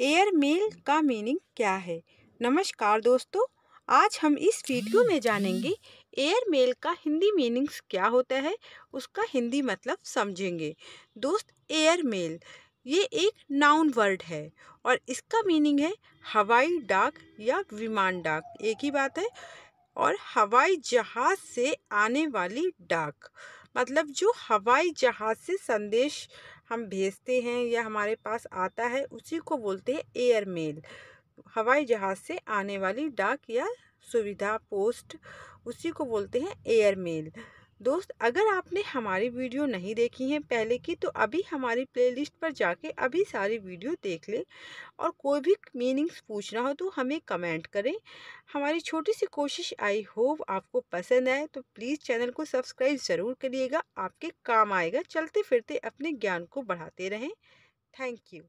air mail का meaning क्या है नमस्कार दोस्तों आज हम इस वीडियो में जानेंगे एयर मेल का हिंदी मीनिंग्स क्या होता है उसका हिंदी मतलब समझेंगे दोस्त एयर मेल ये एक नाउन वर्ड है और इसका मीनिंग है हवाई डाक या विमान डाक एक ही बात है और हवाई जहाज़ से आने वाली डाक मतलब जो हवाई जहाज़ से संदेश हम भेजते हैं या हमारे पास आता है उसी को बोलते हैं एयर मेल हवाई जहाज़ से आने वाली डाक या सुविधा पोस्ट उसी को बोलते हैं एयर मेल दोस्त अगर आपने हमारी वीडियो नहीं देखी है पहले की तो अभी हमारी प्लेलिस्ट पर जाके अभी सारी वीडियो देख लें और कोई भी मीनिंग्स पूछना हो तो हमें कमेंट करें हमारी छोटी सी कोशिश आई होप आपको पसंद आए तो प्लीज़ चैनल को सब्सक्राइब ज़रूर करिएगा आपके काम आएगा चलते फिरते अपने ज्ञान को बढ़ाते रहें थैंक यू